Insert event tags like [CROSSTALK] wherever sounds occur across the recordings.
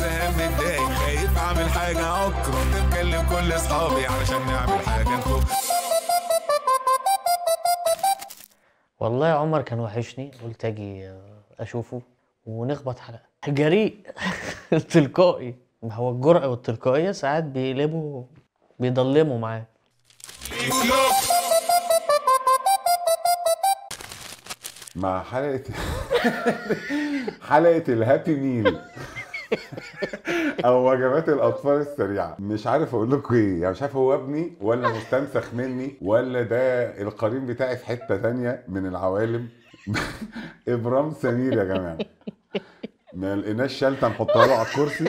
زهقان متضايق خايف اعمل حاجه اكرة تتكلم كل اصحابي علشان نعمل حاجه نفك والله يا عمر كان وحشني قلت اجي اشوفه ونخبط حلقه جريء [LAUGHS] تلقائي ما هو الجرأة والتلقائية ساعات بيقلبوا بيضلموا معاه مع حلقة [LAUGHS] حلقة الهابي ميل [LAUGHS] او وجبات الاطفال السريعه مش عارف اقول لكم ايه يعني مش عارف هو ابني ولا مستنسخ مني ولا ده القرين بتاعي في حته ثانيه من العوالم [LAUGHS] ابرام سمير يا جماعه ما لقيناش شلته نحطها له على الكرسي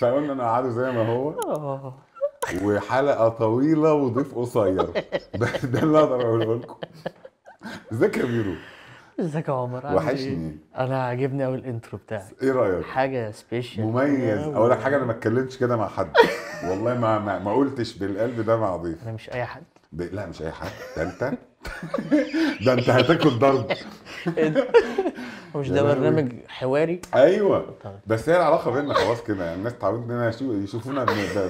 فقلنا نقعده زي ما هو آه. وحلقه طويله وضيف قصير [LAUGHS] ده اللي اقدر اقوله لكم ازيك يا بيرو ازيك يا عمر ايه؟ وحشني انا عاجبني قوي الانترو بتاعك ايه رايك حاجه سبيشال مميز اقول لك حاجه انا ما اتكلمتش كده مع حد [LAUGHS] والله ما ما, ما قلتش بالقلب ده مع ضيف انا مش اي حد ب... لا مش اي حد ده انت [LAUGHS] ده انت هتاكل ضرب إيه [LAUGHS] مش ده برنامج حواري ايوه طيب. بس هي العلاقه بيننا خلاص كده يعني الناس تعودت ان انا يشوفونا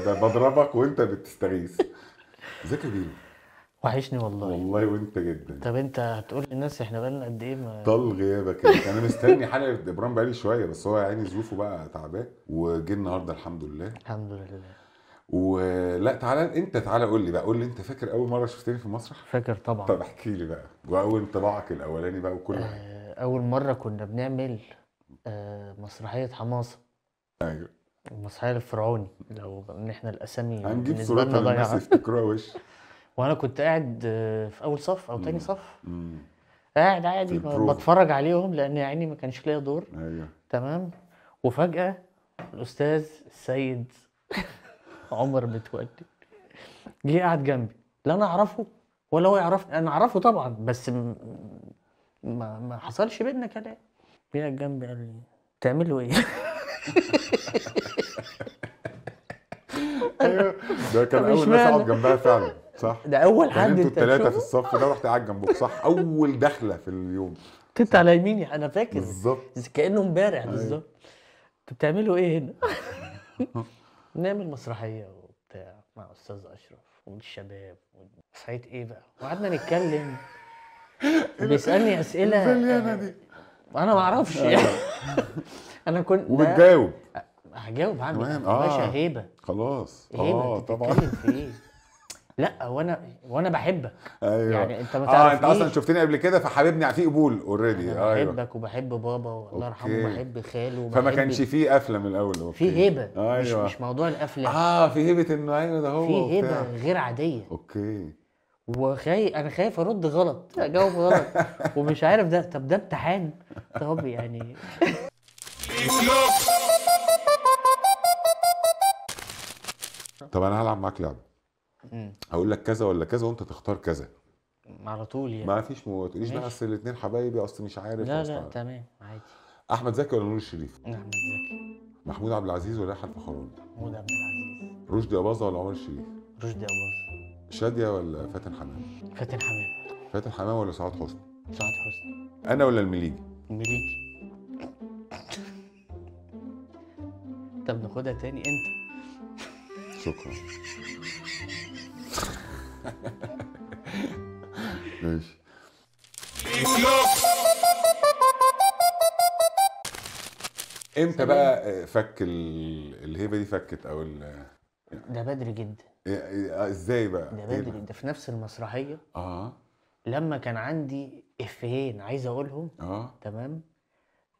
بضربك وانت بتستغيث ازيك يا وحشني والله والله وانت جدا طب انت هتقول للناس احنا بقالنا قد ايه ما طال غيابك انا مستني حلقه ابراهيم بقالي شويه بس هو يعني ظروفه بقى تعبان وجه النهارده الحمد لله الحمد لله ولا تعالى انت تعالى قول لي بقى قول لي انت فاكر اول مره شفتني في المسرح؟ فاكر طبعا طب احكي لي بقى واول انطباعك الاولاني بقى وكل حاجه آه، اول مره كنا بنعمل آه، مسرحيه حماصه ايوه المسرحيه الفرعوني لو ان احنا الاسامي هنجيب صورتها للناس يفتكروها وش [LAUGHS] وانا كنت قاعد آه، في اول صف او تاني صف قاعد عادي بتفرج عليهم لان عيني ما كانش ليا دور ايوه تمام وفجاه الاستاذ السيد عمر متولي جه قاعد جنبي لا انا اعرفه ولا هو يعرفني انا اعرفه طبعا بس ما ما حصلش بينا كلام جه جنبي قال لي تعمل له ايه [LAUGHS] أيوه. ده كان اول ناس اقعد جنبها فعلا صح ده اول يعني حد انتوا الثلاثه في الصف ده رحت قاعد جنبك صح اول دخله في اليوم كنت على يميني انا فاكر بالظبط كانه امبارح أيوه. بالظبط انتوا بتعملوا ايه هنا؟ [LAUGHS] نعمل مسرحيه وبتاع مع استاذ اشرف والشباب صحيت ايه بقى؟ وقعدنا نتكلم [LAUGHS] بيسالني اسئله المليانه دي انا ما اعرفش يعني [LAUGHS] انا كنت وبتجاوب هجاوب عنك تمام اه هيبه خلاص هيبه اه طبعا في ايه؟ لا وانا وانا بحبك ايوه يعني انت ما اه انت اصلا شفتني قبل كده فحاببني في قبول اوريدي ايوه بحبك وبحب بابا والله يرحمه وبحب خاله وبحب فما كانش فيه قفله من الاول أوكي. في هيبه أيوة. مش مش موضوع القفله اه في هيبه انه ايوه ده هو في هيبه غير عاديه اوكي وخايف انا خايف ارد غلط اجاوب غلط [LAUGHS] ومش عارف ده طب ده امتحان طب يعني طب انا هلعب معاك لعبه هقول لك كذا ولا كذا وانت تختار كذا على طول يعني ما فيش ما تقوليش بقى اصل الاثنين حبايبي اصل مش عارف لا لا تمام عادي احمد زكي ولا نور الشريف؟ نعم، احمد زكي محمود عبد العزيز ولا احمد الفخراني؟ محمود عبد العزيز رشدي اباظه ولا عمر الشريف؟ رشدي اباظه شاديه ولا فاتن حمام؟ فاتن حمام فاتن حمام ولا سعاد حسني؟ سعاد حسني انا ولا المليجي؟ المليجي طب ناخدها تاني انت شكرا ماشي امتى بقى فك الهيبه دي فكت او ده بدري جدا إيه، إيه، ازاي بقى ده إيه بدري ده في نفس المسرحيه اه لما كان عندي افيهين عايز اقولهم اه تمام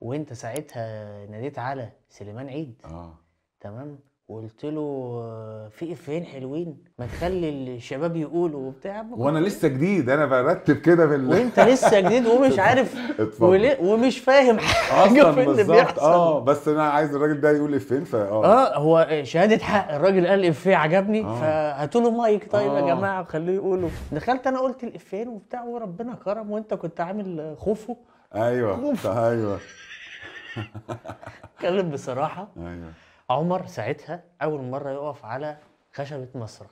وانت ساعتها ناديت على سليمان عيد اه تمام وقلت له آه، في افيهين حلوين ما تخلي الشباب يقولوا وبتاع وانا لسه جديد انا برتب كده بال وانت لسه جديد ومش [LAUGHS] عارف ولي... ومش فاهم حاجه في اللي بيحصل اه بس انا عايز الراجل ده يقول افيهين فا اه هو شهاده حق الراجل قال افيه عجبني آه. فهاتوا له مايك طيب آه. يا جماعه خليه يقولوا دخلت انا قلت الافيهين وبتاع وربنا كرم وانت كنت عامل خوفه ايوه ايوه اتكلم [LAUGHS] بصراحه ايوه عمر ساعتها اول مره يقف على خشبه مسرح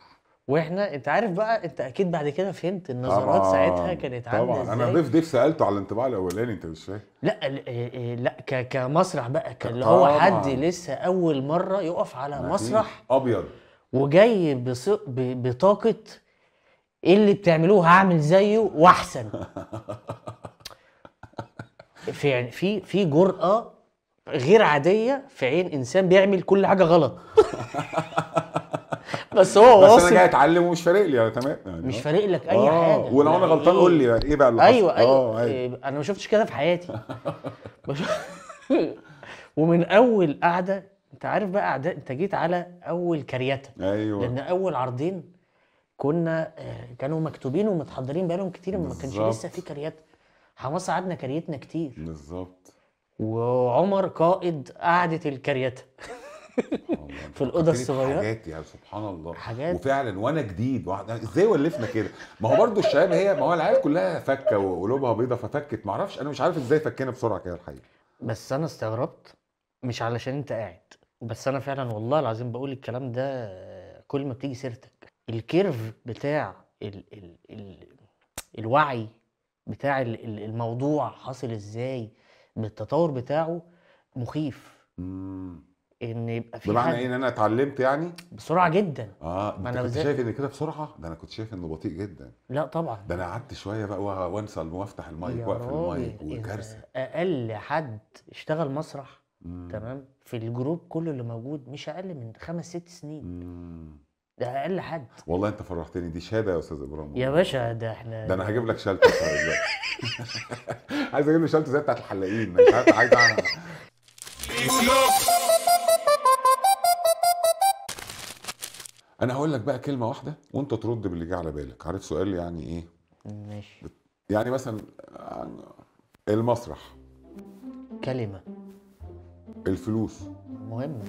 واحنا انت عارف بقى انت اكيد بعد كده فهمت النظرات طبعا. ساعتها كانت عامله ازاي طبعا انا ضيف ضيف سالته على الانطباع الاولاني انت مش فاهم لا إيه، إيه، لا كمسرح بقى كان اللي هو حد لسه اول مره يقف على مسرح ابيض وجاي بطاقه ايه اللي بتعملوه هعمل زيه واحسن [LAUGHS] في يعني، في في جرأه غير عاديه في عين انسان بيعمل كل حاجه غلط [LAUGHS] بس هو واصل بس انا جاي اتعلم ومش فارق لي تمام يعني مش فارق لك اي آه حاجه ولو انا يعني غلطان قول لي ايه بقى اللي ايوه ايوه, آه، أيوة. إيه، انا ما شفتش كده في حياتي [LAUGHS] [LAUGHS] ومن اول قعده انت عارف بقى اعداء انت جيت على اول كارياتا ايوه لان اول عرضين كنا آه، كانوا مكتوبين ومتحضرين بقالهم كتير ما كانش لسه في كارياتا حماس قعدنا كاريتنا كتير بالظبط وعمر قائد قعده الكريتة [LAUGHS] في الاوضه الصغيره حاجات يا يعني سبحان الله حاجات وفعلا وانا جديد واحد ازاي ولفنا كده ما هو برضو الشباب هي ما هو العيال كلها فكه وقلوبها بيضه ففكت معرفش انا مش عارف ازاي فكينا بسرعه كده الحقيقه بس انا استغربت مش علشان انت قاعد بس انا فعلا والله العظيم بقول الكلام ده كل ما بتيجي سيرتك الكيرف بتاع ال ال ال الوعي بتاع الموضوع حاصل ازاي بالتطور بتاعه مخيف ان يبقى في بمعنى ايه ان انا اتعلمت يعني بسرعه جدا اه ما انا كنت شايف ان كده بسرعه ده انا كنت شايف انه بطيء جدا لا طبعا ده انا قعدت شويه بقى وانسى وافتح المايك واقفل المايك وكارثه اقل حد اشتغل مسرح مم. تمام في الجروب كله اللي موجود مش اقل من خمس ست سنين مم. ده اقل حد والله انت فرحتني دي شهاده يا استاذ ابراهيم يا باشا ده احنا ده انا هجيب لك شالته [LAUGHS] عايز اجيب لك شالته زي بتاعت الحلاقين مش عارف عايز اعمل إيه. انا هقول لك بقى كلمه واحده وانت ترد باللي جه على بالك عارف سؤال يعني ايه ماشي يعني مثلا المسرح كلمه الفلوس مهمه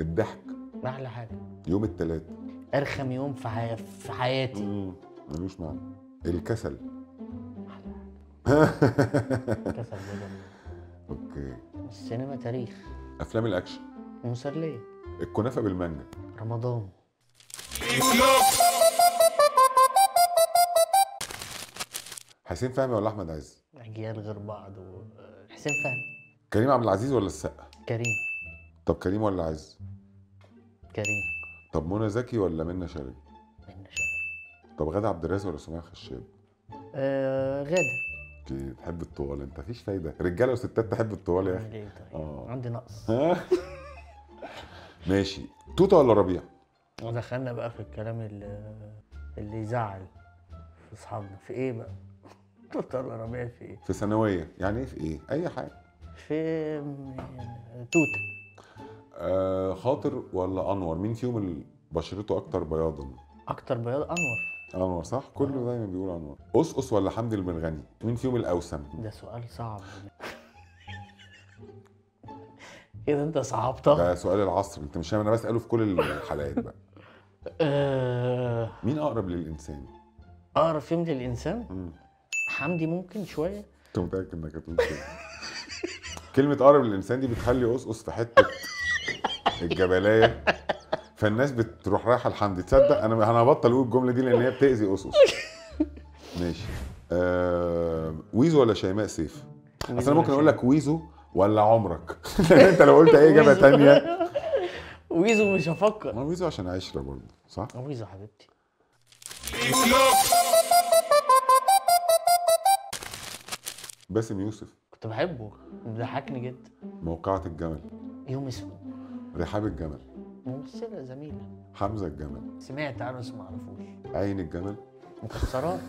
الضحك احلى حاجه يوم الثلاثاء ارخم يوم في, حي... في حياتي ملوش معنى الكسل الكسل ده اوكي السينما تاريخ افلام الاكشن مسليه الكنافه بالمانجا رمضان حسين فهمي ولا احمد عز؟ اجيال غير بعض و... حسين فهمي كريم عبد العزيز ولا السقا؟ كريم طب كريم ولا عز؟ كريم طب منى زكي ولا منى شلبي؟ منى شلبي طب غادة عبد الرازق ولا سمية خشاب؟ آه غادة انت تحب الطوال انت مفيش فايده رجاله وستات تحب الطوال يا اخي طيب؟ اه عندي نقص ماشي توته ولا ربيع؟ دخلنا بقى في الكلام اللي, اللي يزعل في اصحابنا في ايه بقى؟ [LAUGHS] توته ولا ربيع في ايه؟ في ثانويه يعني ايه في ايه؟ اي حاجه في توته آه، خاطر ولا انور مين فيهم اللي بشرته اكتر بياضا اكتر بياض انور انور صح آه. كله دايما بيقول انور قصقص ولا حمدي المرغني مين فيهم الاوسم ده سؤال صعب [LAUGHS] ايه ده انت صعبتها ده سؤال العصر انت مش انا بساله في كل الحلقات بقى آه. مين اقرب للانسان اقرب فيهم للانسان حمدي ممكن شويه انت متاكد انك هتقول كده [LAUGHS] كلمه اقرب للانسان دي بتخلي قصقص في حته الجبليه فالناس بتروح رايحه لحمدي تصدق انا انا هبطل اقول الجمله دي لان هي بتاذي اسس ماشي آه... ويزو ولا شيماء سيف؟ اصل انا ممكن اقول لك ويزو ولا عمرك [LAUGHS] انت لو قلت اي اجابه ثانيه ويزو مش هفكر ما ويزو عشان عشره برضه صح؟ ويزو حبيبتي باسم يوسف كنت بحبه بيضحكني جدا موقعة الجمل يوم اسود رحاب الجمل ممثلة زميلة حمزة الجمل سمعت عنه بس ما اعرفوش عين الجمل مكسرات [LAUGHS]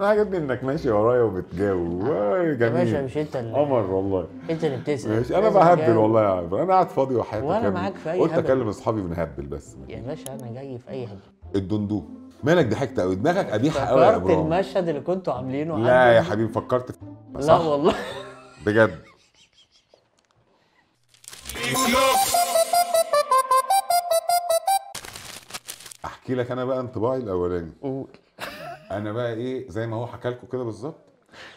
انا عاجبني انك ماشي ورايا وبتجاوب آه. جميل يا باشا مش انت اللي قمر والله انت اللي بتسال ماشي انا بهبل والله يا عم انا قاعد فاضي وحياتي وانا معاك في اي قلت اكلم اصحابي بنهبل بس يا باشا انا جاي في اي حاجه الدندوق مالك ضحكت قوي دماغك قبيحه قوي يا ابراهيم فكرت المشهد اللي كنتوا عاملينه لا يا حبيبي فكرت في لا والله بجد احكي لك انا بقى انطباعي الاولاني قول انا بقى ايه زي ما هو حكى لكم كده بالظبط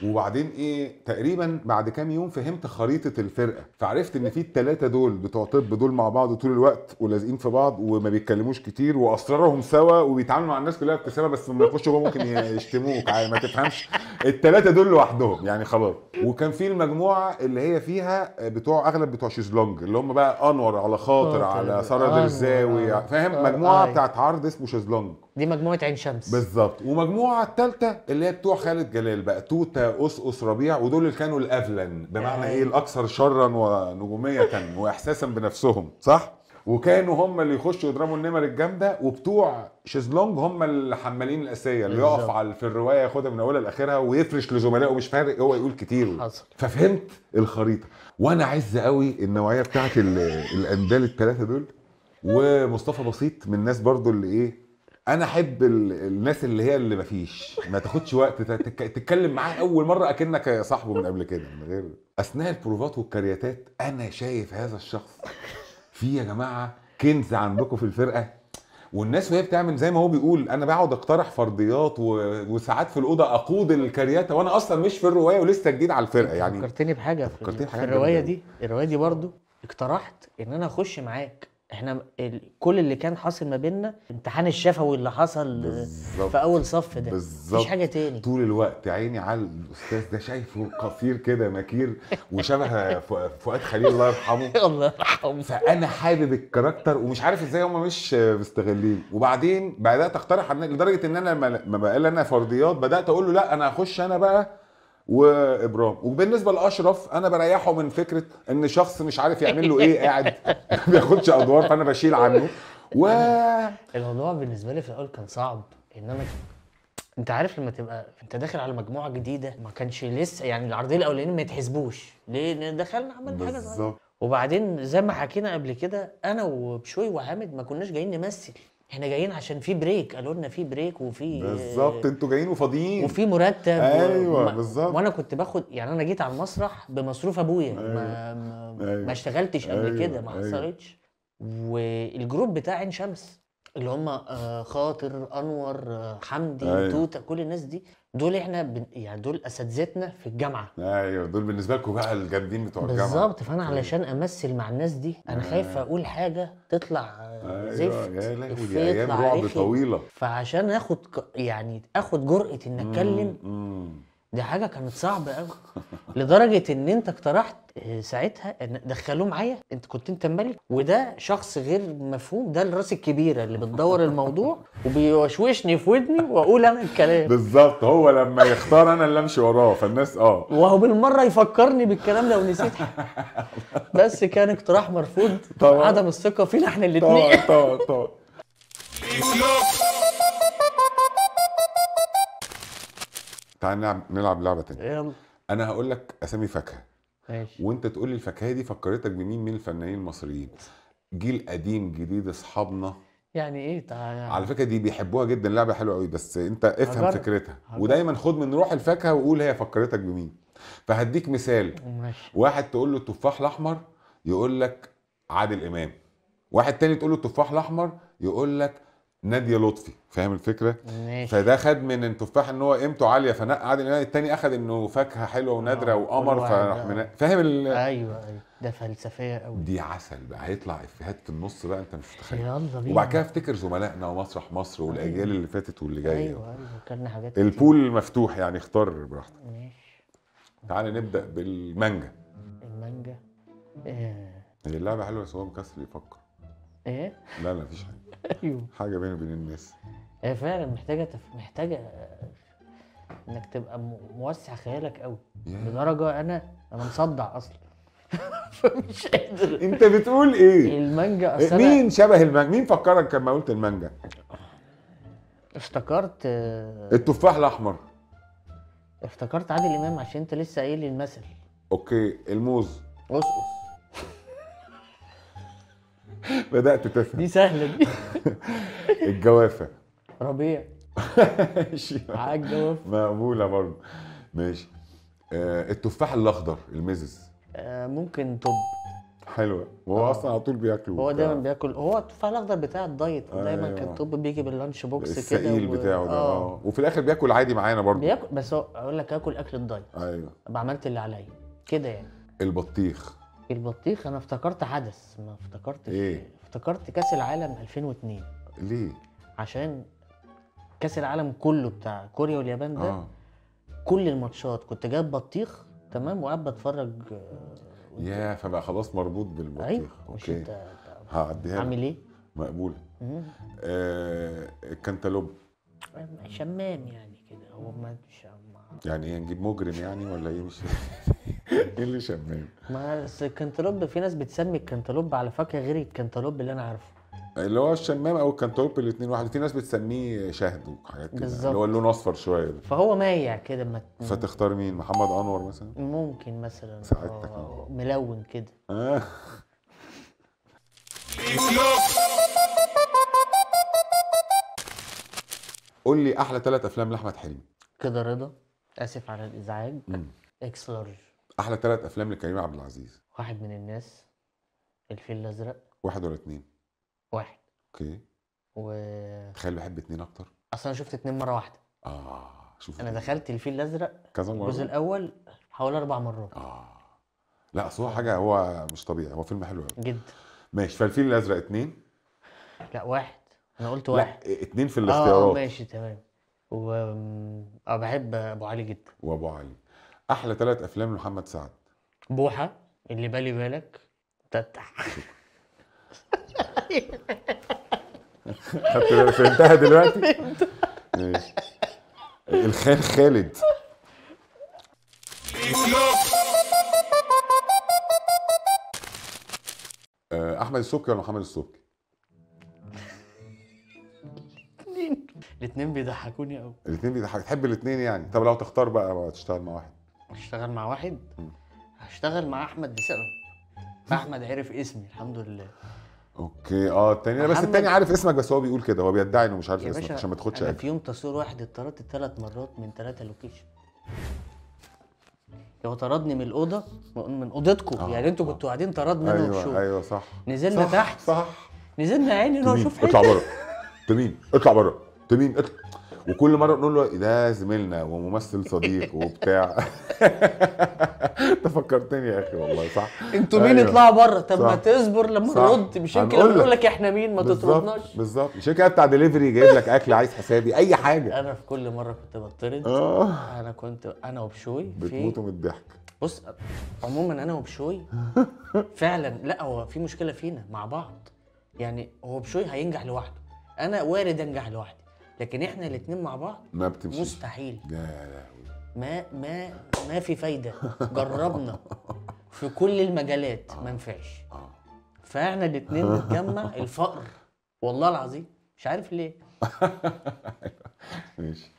وبعدين ايه تقريبا بعد كام يوم فهمت خريطه الفرقه فعرفت ان في الثلاثه دول بتوع طب دول مع بعض طول الوقت ولازقين في بعض وما بيتكلموش كتير واسرارهم سوا وبيتعاملوا مع الناس كلها ابتسامه بس لما يخشوا جوه ممكن يشتموك ما تفهمش الثلاثه دول لوحدهم يعني خلاص وكان في المجموعه اللي هي فيها بتوع اغلب بتوع شيزلونج اللي هم بقى انور على خاطر على ساره درزاوي فاهم مجموعه بتاعت عرض اسمه شيزلونج دي مجموعه عين شمس بالظبط ومجموعه الثالثه اللي هي بتوع خالد جلال بقى توته أس ربيع ودول اللي كانوا الافلن بمعنى ايه آه. الاكثر شرا ونجوميه واحساسا بنفسهم صح وكانوا هم اللي يخشوا يضربوا النمر الجامده وبتوع شيزلونج هم الحمالين الاساسيه اللي يقف على في الروايه ياخدها من اولها لاخرها ويفرش لزملائه مش فارق هو يقول كتير حصل ففهمت الخريطه وانا عز قوي النوعيه بتاعت الاندال الثلاثه دول ومصطفى بسيط من الناس برضو اللي ايه انا احب الناس اللي هي اللي مفيش ما تاخدش وقت تتكلم معاه اول مره اكنك صاحبه من قبل كده من غير اثناء البروفات والكرياتات انا شايف هذا الشخص في يا جماعه كنز عندكم في الفرقه والناس وهي بتعمل زي ما هو بيقول انا بقعد اقترح فرضيات و... وساعات في الاوضه اقود الكرياته وانا اصلا مش في الروايه ولسه جديد على الفرقه يعني فكرتني بحاجه فكرتني في, في الروايه دي الروايه دي برضو اقترحت ان انا اخش معاك احنا كل اللي كان حاصل ما بيننا امتحان الشفوي اللي حصل بالزبط. في اول صف ده بالظبط مفيش حاجه تاني طول الوقت عيني على الاستاذ ده شايفه قصير كده مكير وشبه فؤاد خليل الله يرحمه [LAUGHS] الله يرحمه فانا حابب الكاركتر ومش عارف ازاي هم مش مستغلين وبعدين بدات اقترح لدرجه ان انا لما بقى انا فرضيات بدات اقول له لا انا هخش انا بقى وابرام وبالنسبه لاشرف انا بريحه من فكره ان شخص مش عارف يعمل له ايه قاعد [LAUGHS] ما بياخدش ادوار فانا بشيل عنه و الموضوع بالنسبه لي في الاول كان صعب ان انا انت عارف لما تبقى انت داخل على مجموعه جديده ما كانش لسه يعني العرضيه الاولانيين ما يتحسبوش ليه لان دخلنا عملنا حاجه صغيره وبعدين زي ما حكينا قبل كده انا وبشوي وحامد ما كناش جايين نمثل احنا جايين عشان في بريك قالوا لنا في بريك وفي بالظبط انتوا جايين وفاضيين وفي مرتب ايوه وما بالظبط وانا كنت باخد يعني انا جيت على المسرح بمصروف ابويا أيوة. ما ما, أيوة. ما اشتغلتش قبل أيوة. كده ما أيوة. حصلتش أيوة. والجروب بتاع عين شمس اللي هم آه، خاطر انور آه، حمدي أيوة. توته كل الناس دي دول احنا بن... يعني دول اساتذتنا في الجامعه ايوه دول بالنسبه لكم بقى الجامدين بتوع الجامعه بالظبط فانا أيوة. علشان امثل مع الناس دي انا آه. خايف اقول حاجه تطلع أيوة زفت يا ايام رعب طويله فعشان اخد يعني اخد جرأه ان اتكلم دي حاجه كانت صعبه قوي لدرجه ان انت اقترحت ساعتها دخلوه معايا انت كنت انت الملك وده شخص غير مفهوم ده الراس الكبيره اللي بتدور الموضوع [LAUGHS] وبيوشوشني في ودني واقول انا الكلام بالظبط هو لما يختار انا اللي امشي وراه فالناس اه وهو بالمره يفكرني بالكلام لو نسيت [LAUGHS] بس كان اقتراح مرفوض طبعا عدم الثقه فينا احنا الاثنين طبعا طبعا تعال نلعب لعبه تانية يلا انا هقول لك اسامي فاكهه ماشي وانت تقول لي الفاكهه دي فكرتك بمين من الفنانين المصريين جيل قديم جديد اصحابنا يعني ايه تعالى على فكره دي بيحبوها جدا لعبه حلوه قوي بس انت افهم هجرب. فكرتها هجرب. ودايما خد من روح الفاكهه وقول هي فكرتك بمين فهديك مثال ماشي. واحد تقول له التفاح الاحمر يقول لك عادل امام واحد تاني تقول له التفاح الاحمر يقول لك ناديه لطفي فاهم الفكره ماشي. فده خد من التفاح ان هو قيمته عاليه فنقى عادل امام الثاني اخد انه فاكهه حلوه ونادره آه، وقمر فراح من... فاهم ال... ايوه ايوه ده فلسفيه قوي دي عسل بقى هيطلع افيهات في النص بقى انت مش متخيل يلا بينا وبعد كده افتكر زملائنا ومسرح مصر والاجيال أيوة. اللي فاتت واللي جايه ايوه ايوه فكرنا حاجات البول كتير. مفتوح يعني اختار براحتك ماشي تعالى نبدا بالمانجا المانجا آه. هي اللعبه حلوه بس هو مكسل يفكر ايه لا لا مفيش حاجه [LAUGHS] ايوه حاجه بيني وبين الناس هي فعلا محتاجه تف... محتاجه انك تبقى موسع خيالك قوي لدرجه انا انا مصدع اصلا [LAUGHS] فمش قادر انت بتقول ايه المانجا إيه، اصلا مين شبه المانجا مين فكرك كما قلت المانجا افتكرت آه، التفاح الاحمر افتكرت عادل امام عشان انت لسه قايل لي المثل اوكي الموز قصقص [LAUGHS] بدات تفهم دي سهله دي [LAUGHS] الجوافه ربيع [LAUGHS] ماشي معاك جوافه مقبوله برضه ماشي آه التفاح الاخضر المزز آه ممكن توب حلو هو آه. اصلا على طول بياكله هو دايما بياكل هو التفاح الاخضر بتاع الدايت آه دايما آه. كان طب بيجي باللانش بوكس كده الثقيل و... بتاعه ده آه. آه. وفي الاخر بياكل عادي معانا برضه بياكل بس هو اقول لك اكل اكل الدايت ايوه ابقى عملت اللي عليا كده يعني البطيخ البطيخ انا افتكرت حدث ما افتكرت ايه افتكرت كاس العالم 2002 ليه عشان كاس العالم كله بتاع كوريا واليابان ده آه. كل الماتشات كنت جايب بطيخ تمام وقاعد بتفرج آه، يا فبقى خلاص مربوط بالبطيخ أيوة. اوكي هعديها عامل ايه مقبوله آه الكنتالوب شمام يعني كده هو مش يعني ايه نجيب مجرم يعني ولا ايه مش [LAUGHS] [LAUGHS] ايه اللي شمام؟ ما الكنتالوب في ناس بتسمي الكنتالوب على فاكهه غير الكنتالوب اللي انا عارفه اللي هو الشمام او الكنتالوب الاثنين واحد في ناس بتسميه شهد وحاجات كده اللي هو لونه اصفر شويه فهو مايع كده ما فتختار مين محمد انور مثلا ممكن مثلا ساعدتك أو... آه، ملون كده [LAUGHS] قول لي احلى ثلاث افلام لاحمد حلمي كده رضا اسف على الازعاج اكس لارج احلى ثلاث افلام لكريم عبد العزيز واحد من الناس الفيل الازرق واحد ولا اتنين واحد اوكي و تخيل بحب اتنين اكتر اصل انا شفت اتنين مره واحده اه شوف انا دخلت الفيل الازرق كذا مره الجزء الاول حوالي اربع مرات اه لا اصل هو حاجه هو مش طبيعي هو فيلم حلو قوي جدا ماشي فالفيل الازرق اتنين لا واحد انا قلت واحد لا اتنين في الاختيارات اه ماشي تمام و اه بحب ابو علي جدا وابو علي احلى ثلاث افلام لمحمد سعد بوحه اللي بالي بالك تتح [LAUGHS] خدت بالك فهمتها دلوقتي؟ [LAUGHS] ماشي الخال خالد آه، احمد السبكي ولا محمد السبكي؟ [LAUGHS] الاثنين بيضحكوني قوي الاثنين بيضحكوا تحب الاثنين يعني طب لو تختار بقى تشتغل مع واحد هشتغل مع واحد هشتغل مع احمد بسبب احمد عرف اسمي الحمد لله اوكي اه التاني بس التاني عارف اسمك بس هو بيقول كده هو بيدعي انه مش عارف اسمك عشان ما تاخدش في يوم تصوير واحد اتطردت ثلاث مرات من ثلاثه لوكيشن هو طردني من الاوضه من اوضتكم آه. يعني انتوا كنتوا قاعدين طردنا ايوه وشو. ايوه صح نزلنا صح تحت صح نزلنا عيني انا اشوف حته اطلع بره تمين اطلع بره تمين اطلع وكل مره نقول له ده زميلنا وممثل صديق وبتاع [LAUGHS] انت فكرتني يا اخي والله صح انتوا مين أيوه. اطلعوا بره طب ما تصبر لما نرد مش يمكن لما نقول لك احنا مين ما تطردناش بالظبط مش الشركه بتاع دليفري جايب لك اكل عايز حسابي اي حاجه انا في كل مره كنت بطرد آه. انا كنت انا وبشوي بتموتوا من الضحك بص عموما انا وبشوي [LAUGHS] فعلا لا هو في مشكله فينا مع بعض يعني هو بشوي هينجح لوحده انا وارد انجح لوحدي لكن احنا الاثنين مع بعض ما بتمشيش مستحيل يا لهوي ما ما ما في فايده جربنا في كل المجالات آه. ما نفعش آه. فاحنا الاثنين نتجمع [LAUGHS] الفقر والله العظيم مش عارف ليه [LAUGHS] ماشي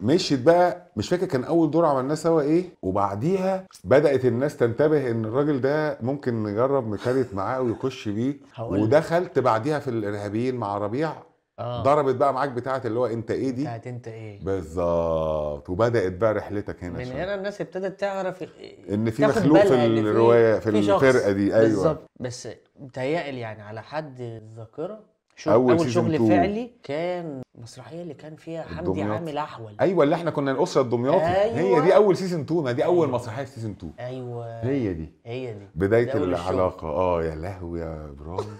مشيت بقى مش فاكر كان اول دور عملناه سوا ايه وبعديها بدات الناس تنتبه ان الراجل ده ممكن نجرب نكريت معاه ويخش بيه ودخلت بعديها في الارهابيين مع ربيع آه. ضربت بقى معاك بتاعت اللي هو انت ايه دي بتاعت انت ايه بالظبط وبدات بقى رحلتك هنا من هنا الناس ابتدت تعرف ان في مخلوق في الروايه في, في الفرقه دي ايوه بالظبط بس متهيألي يعني على حد الذاكره شو اول, أول شغل تو. فعلي كان المسرحيه اللي كان فيها حمدي عامل احول ايوه اللي احنا كنا الاسره الدمياطي أيوة. هي دي أيوة. اول سيزون 2 ما دي اول أيوة. مسرحيه في سيزون 2 ايوه هي دي هي دي بدايه العلاقه اه يا لهوي يا ابراهيم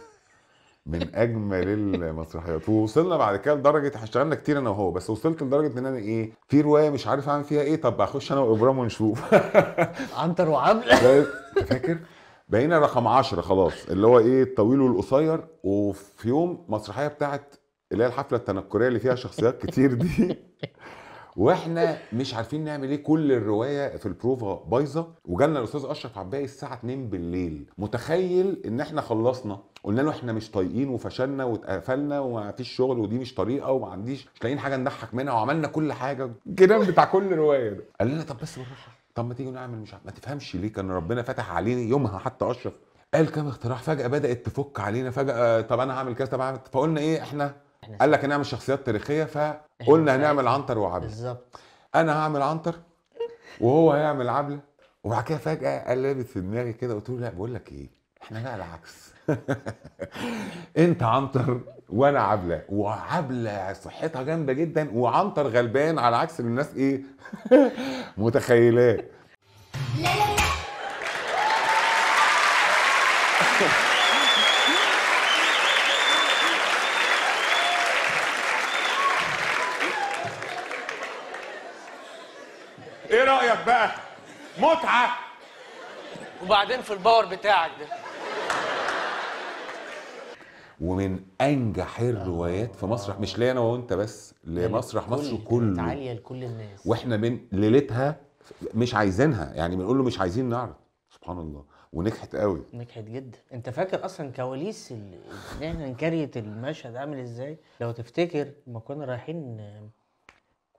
من اجمل المسرحيات ووصلنا بعد كده لدرجه اشتغلنا كتير انا وهو بس وصلت لدرجه ان انا ايه في روايه مش عارف اعمل فيها ايه طب اخش انا وابرام ونشوف عنتر وعمل [LAUGHS] فاكر بقينا رقم 10 خلاص اللي هو ايه الطويل والقصير وفي يوم مسرحيه بتاعت اللي هي الحفله التنكريه اللي فيها شخصيات كتير دي [LAUGHS] واحنا مش عارفين نعمل ايه كل الروايه في البروفا بايظه وجالنا الاستاذ اشرف عباقي الساعه 2 بالليل متخيل ان احنا خلصنا قلنا له احنا مش طايقين وفشلنا واتقفلنا ومفيش شغل ودي مش طريقه ومعنديش مش لاقيين حاجه نضحك منها وعملنا كل حاجه الجنان بتاع كل روايه ده قال لنا طب بس بالراحه طب ما تيجي نعمل مش ما تفهمش ليه كان ربنا فتح علينا يومها حتى اشرف قال كام اختراع فجاه بدات تفك علينا فجاه آه، طب انا هعمل كذا طب هعمل فقلنا ايه احنا قال لك هنعمل شخصيات تاريخيه فقلنا هنعمل عنتر وعبله بالظبط انا هعمل عنتر وهو هيعمل عبله وبعد كده فجاه قال لابس في دماغي كده قلت له لا بقول لك ايه احنا بقى العكس [LAUGHS] انت عنتر وانا عبله وعبله صحتها جامده جدا وعنتر غلبان على عكس اللي الناس ايه [LAUGHS] متخيلاه [LAUGHS] ايه رايك بقى متعه وبعدين في الباور بتاعك ده ومن انجح الروايات في مسرح مش ليا انا وانت بس لمسرح مصر كله عاليه لكل الناس واحنا من ليلتها مش عايزينها يعني بنقول له مش عايزين نعرض سبحان الله ونجحت قوي نجحت جدا انت فاكر اصلا كواليس ان احنا نكريت المشهد عامل ازاي لو تفتكر لما كنا رايحين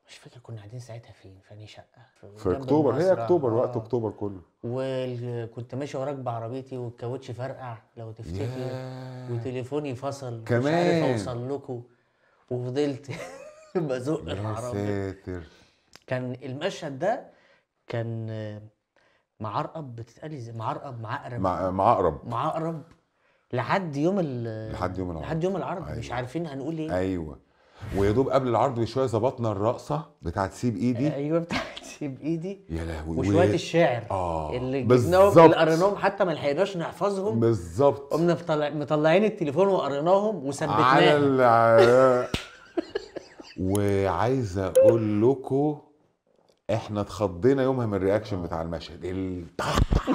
مش فاكر كنا قاعدين ساعتها فين اي شقه في, في اكتوبر هي اكتوبر وقت آه. اكتوبر كله وكنت ماشي وراك بعربيتي والكاوتش فرقع لو تفتكر وتليفوني فصل كمان مش عارف اوصل لكم وفضلت [LAUGHS] بزق العربيه يا ساتر كان المشهد ده كان آه، معرقب بتتقال ازاي معرقب معقرب معقرب معقرب لحد يوم لحد يوم العرض لحد يوم العرض أيوة. مش عارفين هنقول ايه ايوه ويا دوب قبل العرض بشويه ظبطنا الرقصه بتاعت سيب ايدي ايوه بتاعت سيب ايدي يا لهوي وشويه ويه. الشعر اه اللي جبناهم اللي قريناهم حتى ما لحقناش نحفظهم بالظبط قمنا مطلعين التليفون وقريناهم وثبتناهم على [LAUGHS] وعايز اقول لكم احنا اتخضينا يومها من الرياكشن بتاع المشهد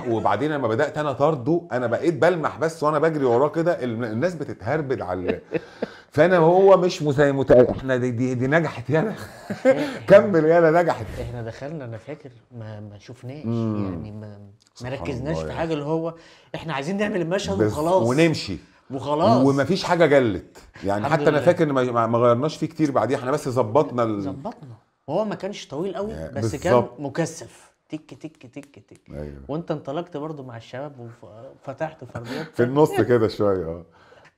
وبعدين لما بدات انا طرده انا بقيت بلمح بس وانا بجري وراه كده الناس بتتهربد على فانا هو مش مت... احنا دي, دي, دي نجحت يالا [LAUGHS] كمل يالا نجحت احنا دخلنا انا فاكر ما ما شفناش يعني ما ما ركزناش في حاجه اللي هو احنا عايزين نعمل المشهد وخلاص ونمشي وخلاص ومفيش حاجه جلت يعني حتى انا فاكر ان ما غيرناش فيه كتير بعديها احنا بس ظبطنا ال... ظبطنا وهو ما كانش طويل قوي بس بالزبط. كان مكثف تك تك تك تك أيوة. وانت انطلقت برضو مع الشباب وفتحت فرديات في النص كده شويه اه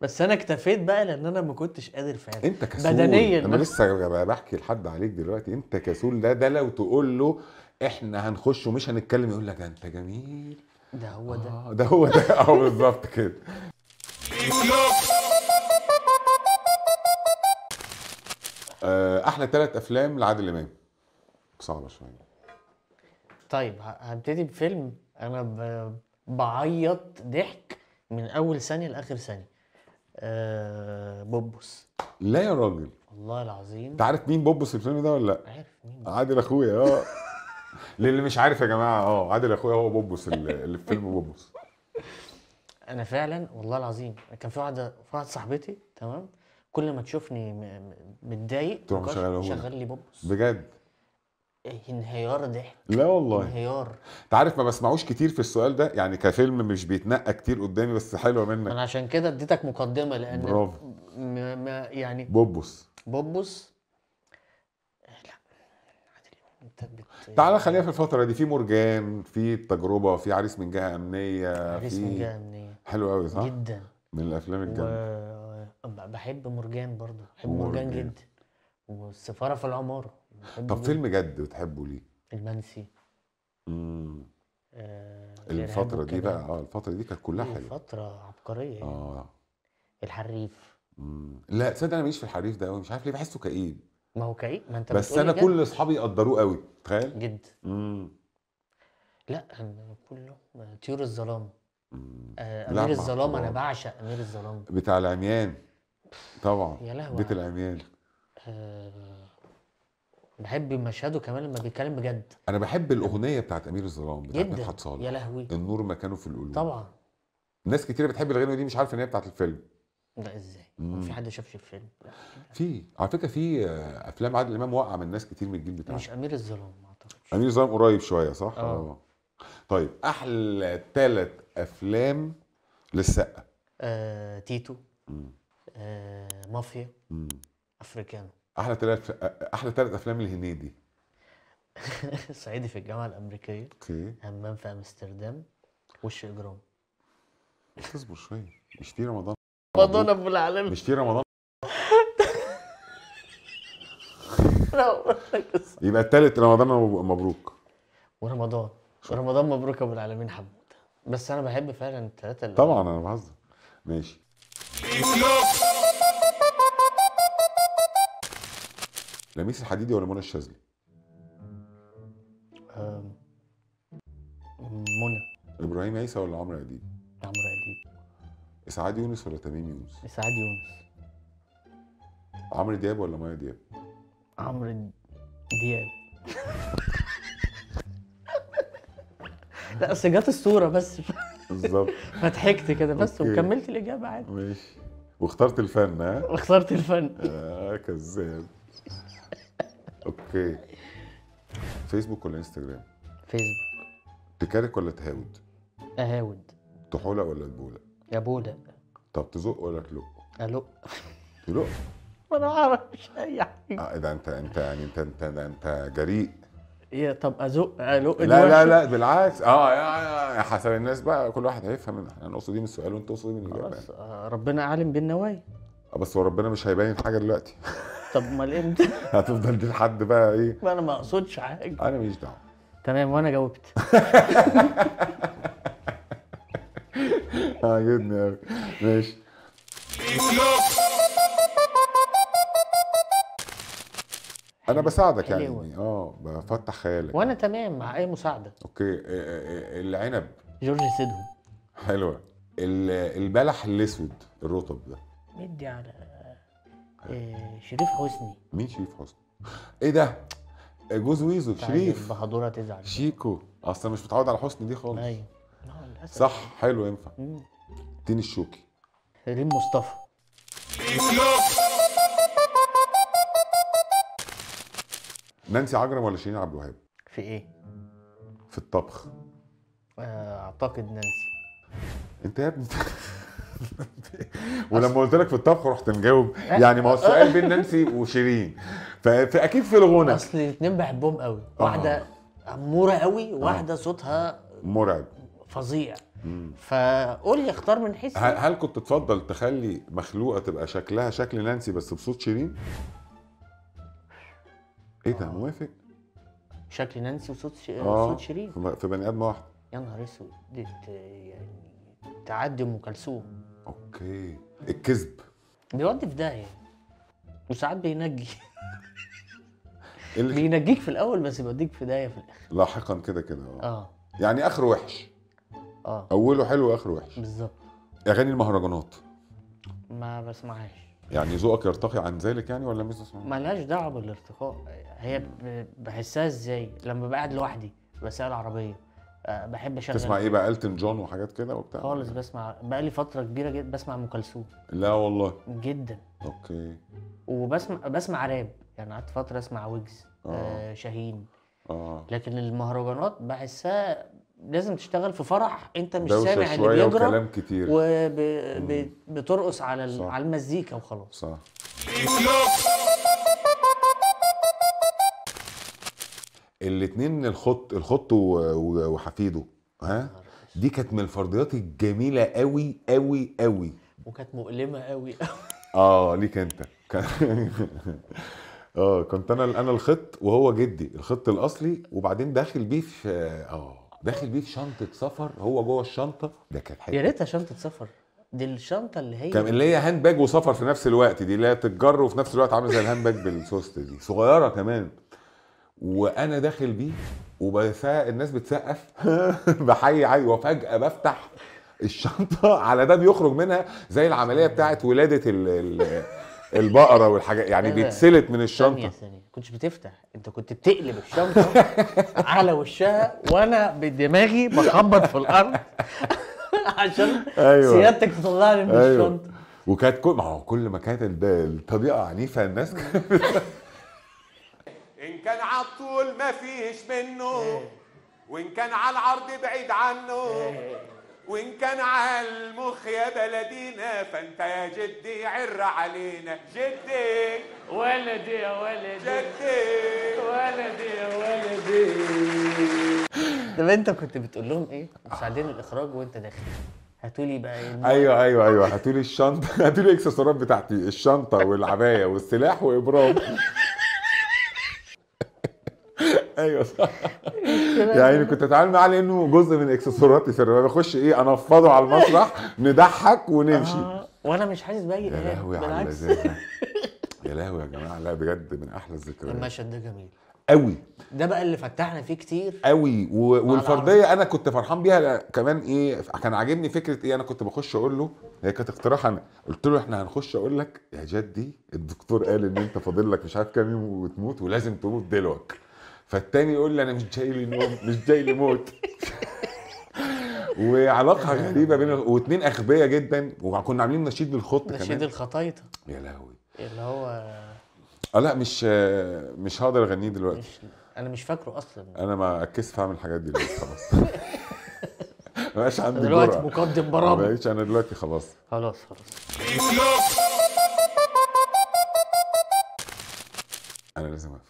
بس انا اكتفيت بقى لان انا ما كنتش قادر فعلا انت كسول بدنيا انا لسه بحكي لحد عليك دلوقتي انت كسول ده ده لو تقول له احنا هنخش ومش هنتكلم يقول لك انت جميل ده هو ده آه ده هو ده [LAUGHS] اه بالظبط كده آه، احلى ثلاث افلام لعادل امام صعبه شويه طيب هبتدي بفيلم انا بعيط ضحك من اول ثانيه لاخر ثانيه آه بوبوس لا يا راجل والله العظيم انت عارف مين بوبوس الفيلم ده ولا لا؟ عارف مين عادل اخويا اه [LAUGHS] للي مش عارف يا جماعه اه عادل اخويا هو بوبوس اللي في فيلم بوبوس [LAUGHS] انا فعلا والله العظيم كان في واحده في واحده صاحبتي تمام كل ما تشوفني متضايق تروح مشغله لي بوبوس بجد انهيار ضحك لا والله انهيار انت عارف ما بسمعوش كتير في السؤال ده يعني كفيلم مش بيتنقى كتير قدامي بس حلوه منك انا عشان كده اديتك مقدمه لان برافو م- م- يعني بوبوس بوبوس لا انت تعالى خلينا في الفتره دي في مرجان في التجربه في عريس من جهه امنيه عريس في... من جهه امنيه حلو قوي صح جدا من الافلام الجامده و... بحب مرجان برضه بحب مرجان, مرجان جدا والسفاره في العماره طب فيلم جد بتحبه ليه؟ المنسي امم آه الفترة دي بقى اه الفترة دي كانت كلها حلوة فترة عبقرية اه الحريف امم لا تصدق انا ماليش في الحريف ده قوي مش عارف ليه بحسه كئيب ما هو كئيب ما انت بس انا كل اصحابي يقدروه قوي تخيل جد امم لا كله طيور الظلام آه امير الظلام انا بعشق امير الظلام بتاع العميان طبعا يا لهوي بيت العميان آه بحب مشهده كمان لما بيتكلم بجد انا بحب الاغنيه بتاعت امير الظلام بتاعت مدحت صالح يا لهوي النور مكانه في القلوب طبعا ناس كتير بتحب الاغنيه دي مش عارفه ان هي بتاعت الفيلم لا ازاي ما في حد شافش الفيلم في على فكره في آه، افلام عادل امام وقع من ناس كتير من الجيل بتاعه مش امير الظلام ما اعتقدش امير الظلام قريب شويه صح اه, آه. طيب احلى ثلاث افلام للسقا آه، تيتو آه، مافيا افريكانو احلى ثلاث احلى ثلاث افلام الهنيدي [LAUGHS] صعيدي في الجامعه الامريكيه اوكي همام في امستردام وش اجرام اصبر شويه مش في رمضان رمضان ابو العالمين مش في رمضان [LAUGHS] يبقى الثالث رمضان مبروك ورمضان ورمضان مبروك ابو العالمين حمود بس انا بحب فعلا الثلاثه طبعا انا بهزر ماشي لميس الحديدي ولا منى الشاذلي؟ منى ابراهيم عيسى ولا عمرو اديب؟ عمرو اديب اسعاد يونس ولا تميم يونس؟ اسعاد يونس عمرو دياب ولا مايا دياب؟ عمرو دياب [LAUGHS] لا اصل جت الصوره بس بالظبط فضحكت [LAUGHS] كده بس أوكي. وكملت الاجابه عادي ماشي واخترت الفن ها؟ واخترت الفن اه كذاب اوكي فيسبوك ولا انستجرام فيسبوك تكارك ولا تهاود اهاود طحوله ولا تبوله يا بوله طب تزق ولا تلق الق تلق [LAUGHS] ما انا اعرفش اي حاجه يعني. اه إيه ده انت انت يعني انت انت انت, انت جريء ايه طب ازق الق لا لا لا بالعكس اه يا حسب الناس بقى كل واحد هيفهم احنا نقصد ايه من السؤال وانت تقصد ايه من الاجابه خلاص يعني؟ آه، ربنا عالم بالنوايا آه، بس هو ربنا مش هيبين حاجه دلوقتي [LAUGHS] طب امال امتى؟ [LAUGHS] هتفضل دي لحد بقى ايه؟ ما انا ما اقصدش حاجه انا ماليش دعوه تمام وانا جاوبت عاجبني [LAUGHS] آه، قوي ماشي انا بساعدك يعني إيه اه بفتح خيالك وانا تمام مع اي مساعده اوكي آه، آه، العنب جورج سيدهم حلوه البلح الاسود الرطب ده مدي على آه، شريف حسني مين شريف حسني؟ ايه ده؟ آه، جوز ويزو طيب، شريف بحضورها تزعل شيكو اصل مش متعود على حسني دي خالص ايوه صح حلو ينفع تين الشوكي ريم مصطفى نانسي عجرم ولا شيرين عبد الوهاب؟ في ايه؟ في الطبخ آه، اعتقد نانسي انت يا ابني [LAUGHS] [LAUGHS] ولما قلت لك في الطبخ رحت مجاوب اه. يعني ما هو السؤال بين نانسي وشيرين فاكيد في الغنى اصل الاثنين بحبهم قوي آه. واحده اموره قوي آه. واحده صوتها مرعب فظيع فقول لي اختار من حيث إيه؟ هل كنت تفضل تخلي مخلوقه تبقى شكلها شكل نانسي بس بصوت شيرين؟ ايه ده موافق؟ شكل نانسي وصوت ش... آه. صوت شيرين في بني ادم واحد يا نهار اسود دي يعني تعدي ام كلثوم اوكي الكذب بيودي في داهيه وساعات بينجي [LAUGHS] بينجيك في الاول بس بيوديك في داهيه في الاخر لاحقا كده كده اه, آه. يعني اخره وحش اه اوله حلو واخره وحش بالظبط اغاني المهرجانات ما بسمعهاش يعني ذوقك يرتقي عن ذلك يعني ولا مش مالهاش دعوه بالارتقاء هي بحسها ازاي لما بقعد لوحدي بسال العربيه بحب اشغل تسمع ايه بقى التن جون وحاجات كده وبتاع خالص بسمع بقى لي فتره كبيره جدا بسمع ام كلثوم لا والله جدا اوكي وبسمع بسمع راب يعني قعدت فتره اسمع ويجز آه. آه شاهين آه. لكن المهرجانات بحسها لازم تشتغل في فرح انت مش سامع اللي بيجرى وكلام كتير وبترقص على على المزيكا وخلاص صح الاثنين الخط الخط وحفيده ها دي كانت من الفرضيات الجميله قوي قوي قوي وكانت مؤلمه قوي اه ليك انت [LAUGHS] اه كنت انا انا الخط وهو جدي الخط الاصلي وبعدين داخل بيه في اه داخل بيه في شنطه سفر هو جوه الشنطه ده كانت حلو يا ريتها شنطه سفر دي الشنطه اللي هي كان اللي هي هاند باج وسفر في نفس الوقت دي اللي هي تتجر وفي نفس الوقت عامله زي الهاند باج بالسوست دي صغيره كمان وانا داخل بيه وبفا الناس بتسقف [LAUGHS] بحي عادي وفجاه بفتح الشنطه [LAUGHS] على ده بيخرج منها زي العمليه بتاعت ولاده الـ الـ البقره والحاجات يعني بيتسلت من الشنطه ثانية ثانية كنتش بتفتح انت كنت بتقلب الشنطه [LAUGHS] على وشها وانا بدماغي بخبط في الارض عشان أيوة. سيادتك تطلعني من أيوة. الشنطه وكانت كل ما هو كل ما كانت الطريقه عنيفه الناس كانت كان على الطول ما فيش منه إيه. وإن كان على العرض بعيد عنه إيه. وإن كان على المخ يا بلدينا فأنت يا جدي عر علينا جدي ولدي يا ولدي جدي ولدي يا ولدي طب انت كنت بتقول لهم ايه؟ مساعدين الاخراج وانت داخل هاتولي بقى ايه ايوه ايوه ايوه هاتولي الشنطه [LAUGHS] هاتولي الاكسسوارات بتاعتي الشنطه والعبايه والسلاح وابرام ايوه صح [LAUGHS] يعني كنت اتعامل معاه لانه جزء من اكسسواراتي في بخش ايه انفضه على المسرح [LAUGHS] نضحك ونمشي آه. وانا مش حاسس باي يا لهوي على [LAUGHS] يا لهوي يا جماعه لا بجد من احلى الذكريات المشهد ده جميل قوي ده بقى اللي فتحنا فيه كتير قوي و... والفرديه انا كنت فرحان بيها كمان ايه كان عاجبني فكره ايه انا كنت بخش اقول له هي كانت اقتراح انا قلت له احنا هنخش اقول لك يا جدي الدكتور قال ان انت فاضل لك مش عارف كام يوم وتموت ولازم تموت دلوقتي فالتاني يقول لي انا مش جاي لي نوم مش جاي لي موت [LAUGHS] وعلاقه غريبه بين واثنين اغبياء جدا وكنا عاملين نشيد للخط كمان نشيد الخطايطه يا لهوي اللي هو اه لا مش مش هقدر اغنيه دلوقتي مش... انا مش فاكره اصلا انا ما في اعمل الحاجات دي دلوقتي خلاص [LAUGHS] ما بقاش عندي دلوقتي مقدم برامج ما انا دلوقتي خلاص خلاص خلاص انا لازم اقفل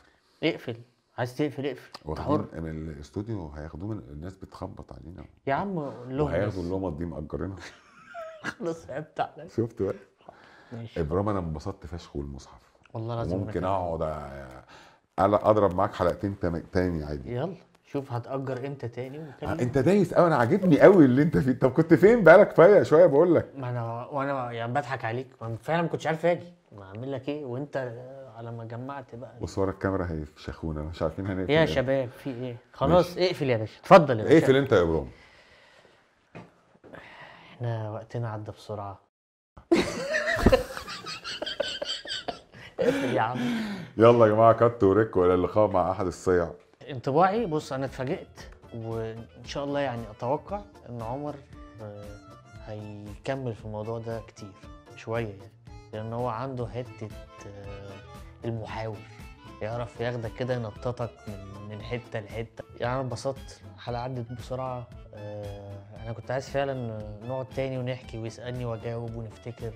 اقفل عايز تقفل اقفل انت من الاستوديو هياخدوه من الناس بتخبط علينا يا عم لهم هياخدوا اللهم دي مأجرينها [LAUGHS] خلاص صعبت عليا شفت بقى ماشي ابراهيم انا انبسطت فشخ والمصحف والله لازم ممكن اقعد اضرب معاك حلقتين تاني عادي يلا شوف هتأجر امتى تاني وكلم. انت إيه. دايس قوي انا عاجبني قوي اللي انت فيه طب كنت فين بقالك فايق طيب، شويه بقول لك ما انا وانا يعني بضحك عليك فعلا ما كنتش عارف اجي ما اعمل لك ايه وانت على ما جمعت بقى بص ورا الكاميرا هيفشخونا مش عارفين هنقفل يا إيه. شباب في ايه خلاص ماشي. اقفل يا باشا اتفضل يا باشا اقفل انت يا ابراهيم احنا وقتنا عدى بسرعه [LAUGHS] اقفل يا عم يلا يا جماعه كات وريك ولا اللقاء مع احد الصيع انطباعي بص انا اتفاجئت وان شاء الله يعني اتوقع ان عمر آه، هيكمل في الموضوع ده كتير شويه يعني لان هو عنده حته آه، المحاور يعرف ياخدك كده ينططك من من حته لحته يعني انا انبسطت الحلقه عدت بسرعه أه انا كنت عايز فعلا نقعد تاني ونحكي ويسالني واجاوب ونفتكر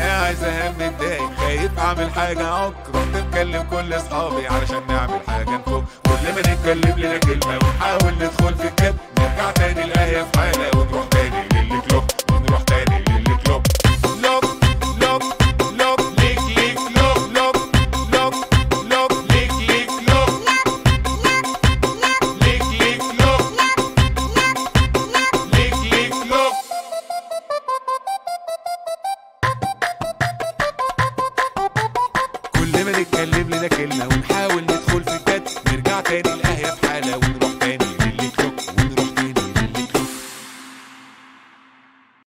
عايز اهم الدايم خايف اعمل حاجه عكر نتكلم كل اصحابي علشان نعمل حاجه نفوق كل ما نتكلم لنا كلمه ونحاول ندخل في الكتب نرجع تاني الايه في حاله ونروح in the club.